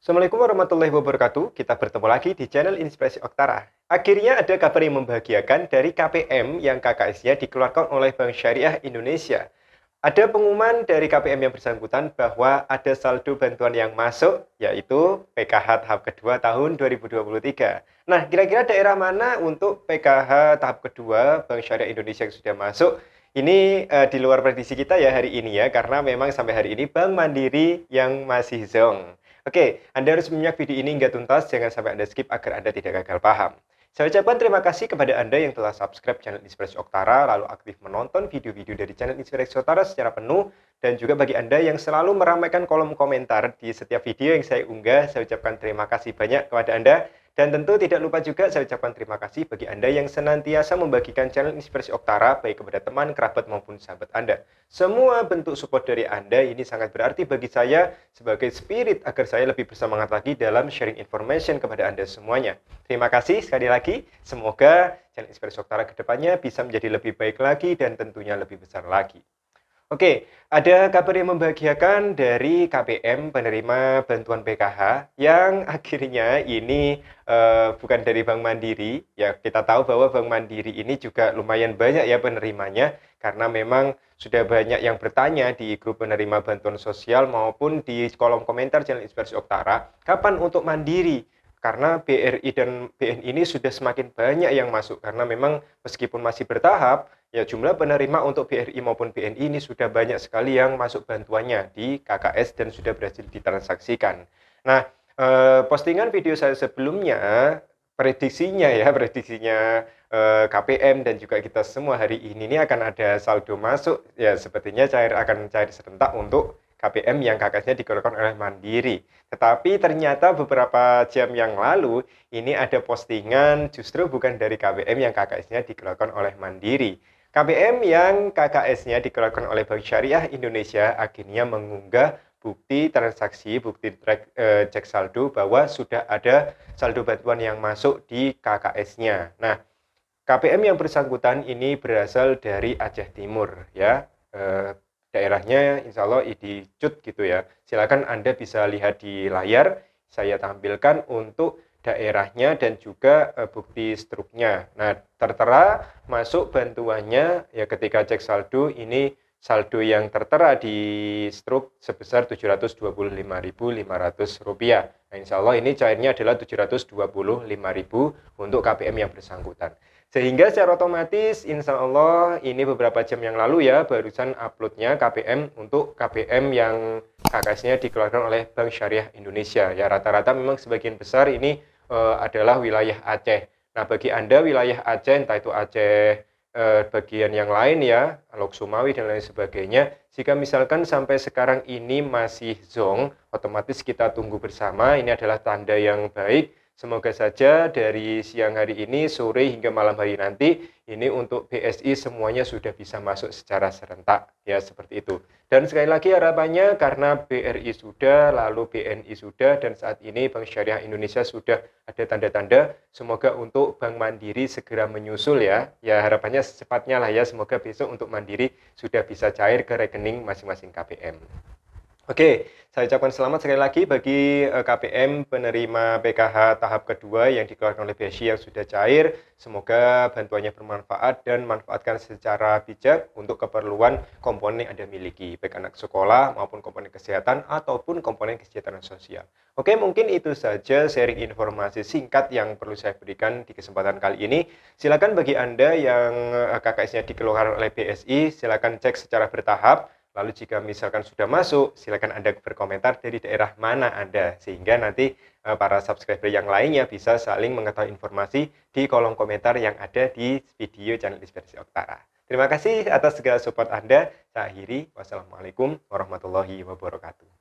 Assalamualaikum warahmatullahi wabarakatuh. Kita bertemu lagi di channel Inspirasi Oktara. Akhirnya ada kabar yang membahagiakan dari KPM yang KKS-nya dikeluarkan oleh Bank Syariah Indonesia. Ada pengumuman dari KPM yang bersangkutan bahwa ada saldo bantuan yang masuk, yaitu PKH tahap kedua tahun 2023. Nah, kira-kira daerah mana untuk PKH tahap kedua Bank Syariah Indonesia yang sudah masuk? Ini uh, di luar prediksi kita ya hari ini ya, karena memang sampai hari ini Bank Mandiri yang masih zonk. Oke, Anda harus menyimak video ini hingga tuntas, jangan sampai Anda skip agar Anda tidak gagal paham. Saya ucapkan terima kasih kepada Anda yang telah subscribe channel Inspirasi Oktara, lalu aktif menonton video-video dari channel Inspirasi Oktara secara penuh, dan juga bagi Anda yang selalu meramaikan kolom komentar di setiap video yang saya unggah, saya ucapkan terima kasih banyak kepada Anda. Dan tentu tidak lupa juga saya ucapkan terima kasih bagi Anda yang senantiasa membagikan channel Inspirasi Oktara baik kepada teman, kerabat maupun sahabat Anda. Semua bentuk support dari Anda ini sangat berarti bagi saya sebagai spirit agar saya lebih bersemangat lagi dalam sharing information kepada Anda semuanya. Terima kasih sekali lagi. Semoga channel Inspirasi Oktara kedepannya bisa menjadi lebih baik lagi dan tentunya lebih besar lagi. Oke, ada kabar yang membahagiakan dari KPM penerima bantuan PKH yang akhirnya ini uh, bukan dari Bank Mandiri. Ya, kita tahu bahwa Bank Mandiri ini juga lumayan banyak ya penerimanya karena memang sudah banyak yang bertanya di grup penerima bantuan sosial maupun di kolom komentar channel Inspirasi Oktara, kapan untuk Mandiri? karena BRI dan BNI ini sudah semakin banyak yang masuk karena memang meskipun masih bertahap Ya jumlah penerima untuk BRI maupun BNI ini sudah banyak sekali yang masuk bantuannya di KKS dan sudah berhasil ditransaksikan. Nah, eh, postingan video saya sebelumnya prediksinya ya, prediksinya eh, KPM dan juga kita semua hari ini ini akan ada saldo masuk ya sepertinya cair akan cair serentak untuk KPM yang kakaknya dikeluarkan oleh Mandiri. Tetapi ternyata beberapa jam yang lalu ini ada postingan justru bukan dari KPM yang kakaknya dikeluarkan oleh Mandiri KPM yang KKS-nya dikeluarkan oleh Bank Syariah Indonesia akhirnya mengunggah bukti transaksi, bukti track, e, eh, cek saldo bahwa sudah ada saldo bantuan yang masuk di KKS-nya. Nah, KPM yang bersangkutan ini berasal dari Aceh Timur, ya. E, daerahnya insya Allah di Cut gitu ya. Silakan Anda bisa lihat di layar, saya tampilkan untuk daerahnya dan juga e, bukti struknya. Nah, tertera masuk bantuannya ya ketika cek saldo ini saldo yang tertera di struk sebesar Rp725.500. Nah, insya Allah ini cairnya adalah Rp725.000 untuk KPM yang bersangkutan. Sehingga secara otomatis insya Allah ini beberapa jam yang lalu ya barusan uploadnya KPM untuk KPM yang kks dikeluarkan oleh Bank Syariah Indonesia. Ya rata-rata memang sebagian besar ini Eh, adalah wilayah Aceh. Nah, bagi Anda wilayah Aceh, entah itu Aceh eh, bagian yang lain ya, Lok Sumawi dan lain sebagainya, jika misalkan sampai sekarang ini masih zong, otomatis kita tunggu bersama, ini adalah tanda yang baik Semoga saja dari siang hari ini, sore hingga malam hari nanti, ini untuk BSI semuanya sudah bisa masuk secara serentak, ya seperti itu. Dan sekali lagi harapannya karena BRI sudah, lalu BNI sudah, dan saat ini Bank Syariah Indonesia sudah ada tanda-tanda, semoga untuk Bank Mandiri segera menyusul ya. Ya harapannya secepatnya lah ya, semoga besok untuk Mandiri sudah bisa cair ke rekening masing-masing KPM. Oke, saya ucapkan selamat sekali lagi bagi eh, KPM penerima PKH tahap kedua yang dikeluarkan oleh BSI yang sudah cair. Semoga bantuannya bermanfaat dan manfaatkan secara bijak untuk keperluan komponen yang Anda miliki, baik anak sekolah maupun komponen kesehatan ataupun komponen kesejahteraan sosial. Oke, mungkin itu saja sharing informasi singkat yang perlu saya berikan di kesempatan kali ini. Silakan bagi Anda yang eh, KKS-nya dikeluarkan oleh BSI, silakan cek secara bertahap Lalu jika misalkan sudah masuk, silakan Anda berkomentar dari daerah mana Anda sehingga nanti eh, para subscriber yang lainnya bisa saling mengetahui informasi di kolom komentar yang ada di video channel Inspirasi Oktara. Terima kasih atas segala support Anda. Saya akhiri. Wassalamualaikum warahmatullahi wabarakatuh.